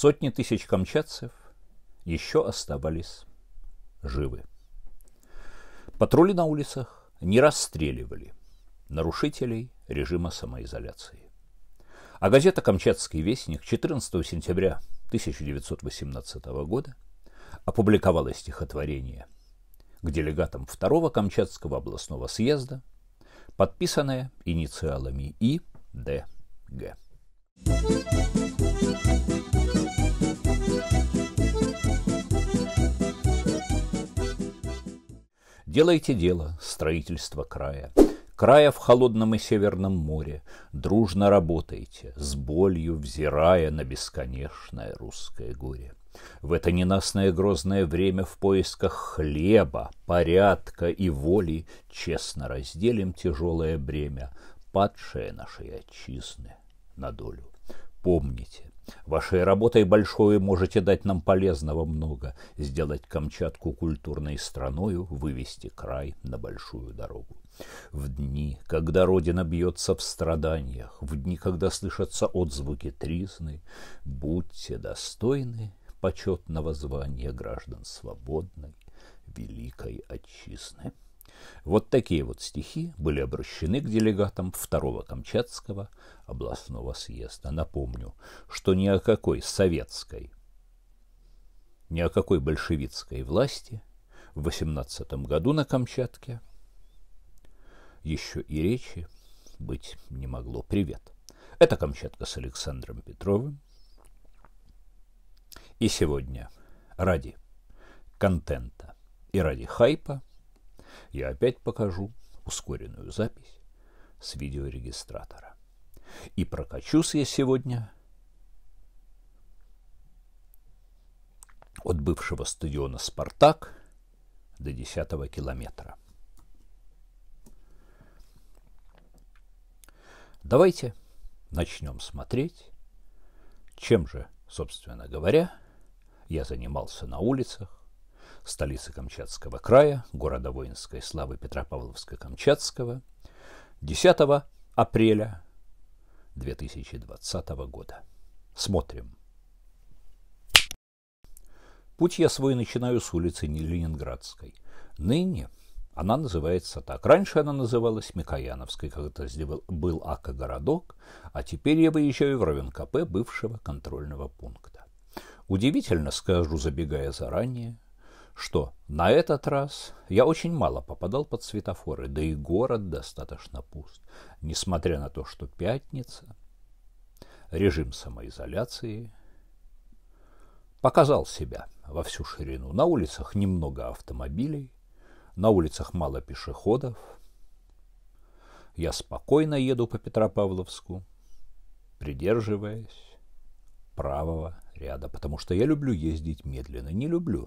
Сотни тысяч камчатцев еще оставались живы. Патрули на улицах не расстреливали нарушителей режима самоизоляции. А газета «Камчатский вестник» 14 сентября 1918 года опубликовала стихотворение к делегатам второго Камчатского областного съезда, подписанное инициалами И. Д. Г. Thank you. Делайте дело строительство края. Края в холодном и северном море. Дружно работайте, с болью взирая на бесконечное русское горе. В это ненастное грозное время в поисках хлеба, порядка и воли честно разделим тяжелое бремя, падшее нашей отчизны на долю. Помните, Вашей работой большой можете дать нам полезного много, сделать Камчатку культурной страною, вывести край на большую дорогу. В дни, когда Родина бьется в страданиях, в дни, когда слышатся отзвуки тризны, будьте достойны почетного звания граждан свободной, великой отчизны. Вот такие вот стихи были обращены к делегатам второго Камчатского областного съезда. Напомню, что ни о какой советской, ни о какой большевистской власти в 18 году на Камчатке еще и речи быть не могло. Привет! Это Камчатка с Александром Петровым. И сегодня ради контента и ради хайпа – я опять покажу ускоренную запись с видеорегистратора. И прокачусь я сегодня от бывшего стадиона «Спартак» до 10 километра. Давайте начнем смотреть, чем же, собственно говоря, я занимался на улицах столицы Камчатского края, города воинской славы Петропавловска-Камчатского, 10 апреля 2020 года. Смотрим. Путь я свой начинаю с улицы Ленинградской. Ныне она называется так. Раньше она называлась Микояновской, когда здесь был, был городок а теперь я выезжаю в КП бывшего контрольного пункта. Удивительно, скажу, забегая заранее, что на этот раз я очень мало попадал под светофоры, да и город достаточно пуст, несмотря на то, что пятница, режим самоизоляции показал себя во всю ширину. На улицах немного автомобилей, на улицах мало пешеходов. Я спокойно еду по Петропавловску, придерживаясь правого ряда, потому что я люблю ездить медленно, не люблю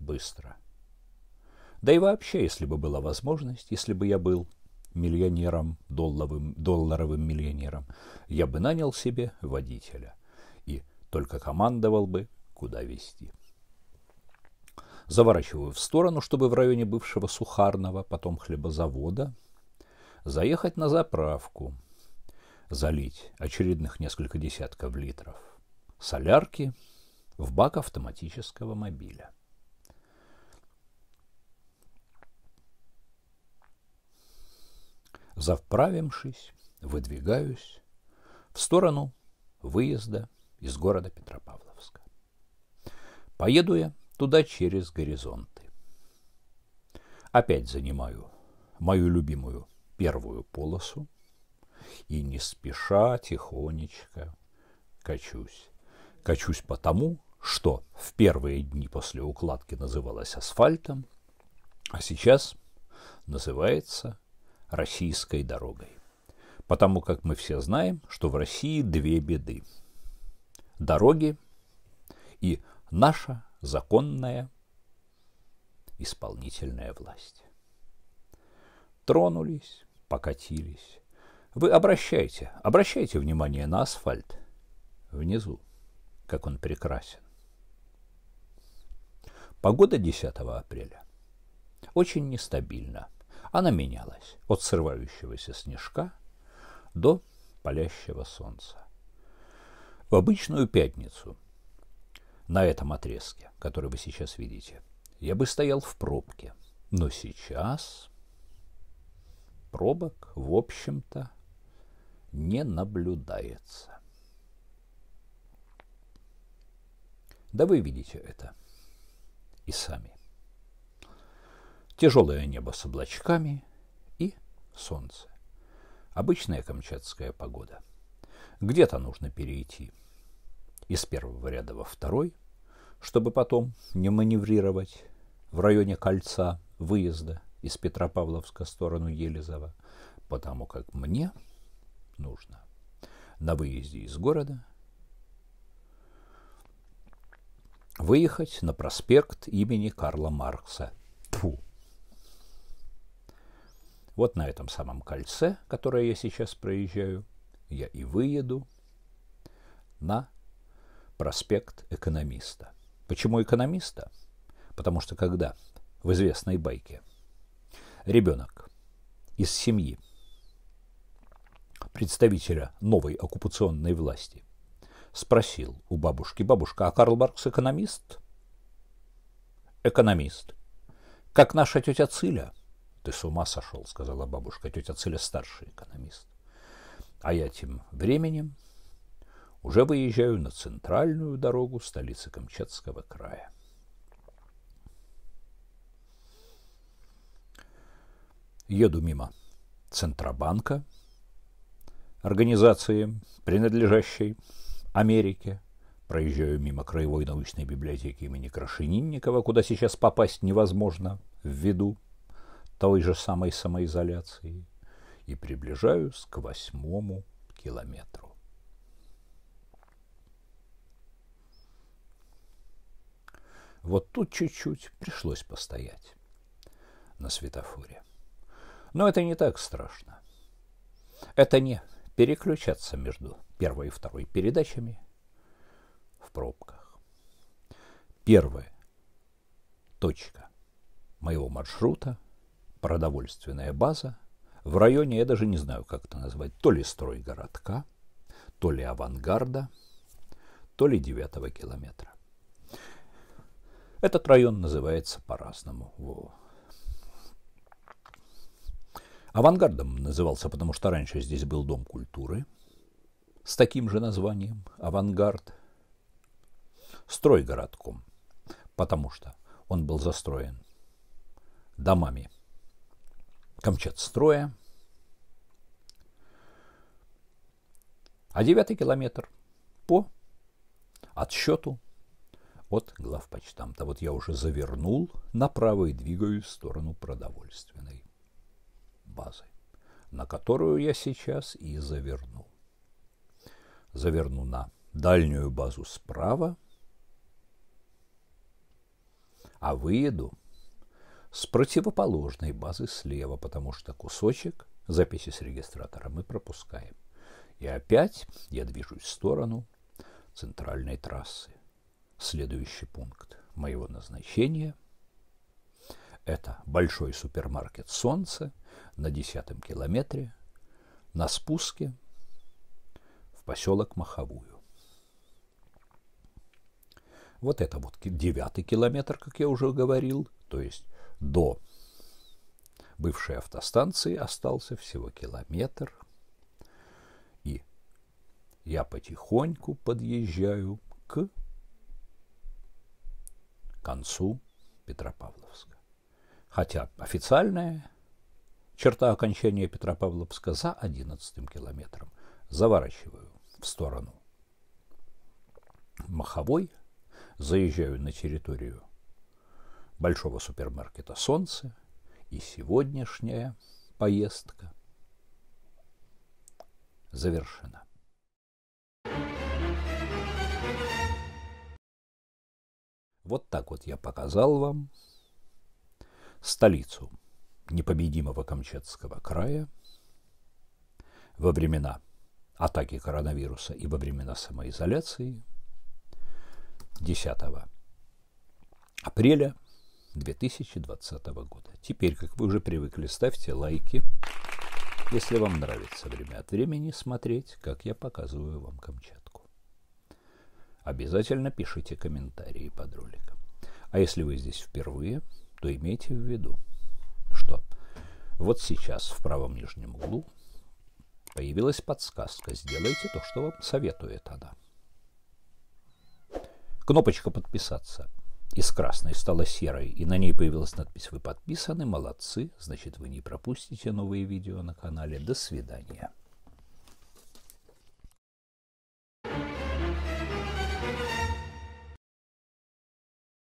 быстро. Да и вообще, если бы была возможность, если бы я был миллионером, долларовым, долларовым миллионером, я бы нанял себе водителя и только командовал бы, куда везти. Заворачиваю в сторону, чтобы в районе бывшего сухарного, потом хлебозавода, заехать на заправку, залить очередных несколько десятков литров солярки в бак автоматического мобиля. Завправившись, выдвигаюсь в сторону выезда из города Петропавловска. Поеду я туда через горизонты. Опять занимаю мою любимую первую полосу и не спеша тихонечко качусь. Качусь потому, что в первые дни после укладки называлось асфальтом, а сейчас называется российской дорогой. Потому как мы все знаем, что в России две беды. Дороги и наша законная исполнительная власть. Тронулись, покатились. Вы обращайте, обращайте внимание на асфальт внизу, как он прекрасен. Погода 10 апреля очень нестабильна. Она менялась от срывающегося снежка до палящего солнца. В обычную пятницу на этом отрезке, который вы сейчас видите, я бы стоял в пробке. Но сейчас пробок, в общем-то, не наблюдается. Да вы видите это и сами. Тяжелое небо с облачками и солнце. Обычная камчатская погода. Где-то нужно перейти из первого ряда во второй, чтобы потом не маневрировать в районе кольца выезда из Петропавловска в сторону Елизова, потому как мне нужно на выезде из города выехать на проспект имени Карла Маркса – Вот на этом самом кольце, которое я сейчас проезжаю, я и выеду на проспект экономиста. Почему экономиста? Потому что когда в известной байке ребенок из семьи представителя новой оккупационной власти спросил у бабушки, бабушка, а Карл Маркс экономист? Экономист. Как наша тетя Циля – ты с ума сошел», — сказала бабушка, тетя Циля старший экономист. А я тем временем уже выезжаю на центральную дорогу столицы Камчатского края. Еду мимо Центробанка, организации, принадлежащей Америке. Проезжаю мимо Краевой научной библиотеки имени Крашенинникова, куда сейчас попасть невозможно, ввиду той же самой самоизоляции и приближаюсь к восьмому километру. Вот тут чуть-чуть пришлось постоять на светофоре. Но это не так страшно. Это не переключаться между первой и второй передачами в пробках. Первая точка моего маршрута – продовольственная база. В районе я даже не знаю, как это назвать. То ли строй городка, то ли авангарда, то ли девятого километра. Этот район называется по-разному. Авангардом назывался, потому что раньше здесь был Дом культуры с таким же названием «Авангард». Стройгородком, потому что он был застроен домами – Камчатстроя. А девятый километр по отсчету от главпочтамта. Вот я уже завернул направо и двигаюсь в сторону продовольственной базы, на которую я сейчас и заверну. Заверну на дальнюю базу справа, а выеду – с противоположной базы слева, потому что кусочек записи с регистратора мы пропускаем. И опять я движусь в сторону центральной трассы. Следующий пункт моего назначения – это большой супермаркет «Солнце» на десятом километре на спуске в поселок Маховую. Вот это вот девятый километр, как я уже говорил, то есть до бывшей автостанции остался всего километр. И я потихоньку подъезжаю к концу Петропавловска. Хотя официальная черта окончания Петропавловска за 11 километром. Заворачиваю в сторону Маховой, заезжаю на территорию большого супермаркета «Солнце» и сегодняшняя поездка завершена. Вот так вот я показал вам столицу непобедимого Камчатского края во времена атаки коронавируса и во времена самоизоляции 10 апреля 2020 года. Теперь, как вы уже привыкли, ставьте лайки, если вам нравится время от времени смотреть, как я показываю вам Камчатку. Обязательно пишите комментарии под роликом. А если вы здесь впервые, то имейте в виду, что вот сейчас в правом нижнем углу появилась подсказка «Сделайте то, что вам советует она». Кнопочка «Подписаться» из красной стала серой, и на ней появилась надпись «Вы подписаны, молодцы, значит, вы не пропустите новые видео на канале. До свидания».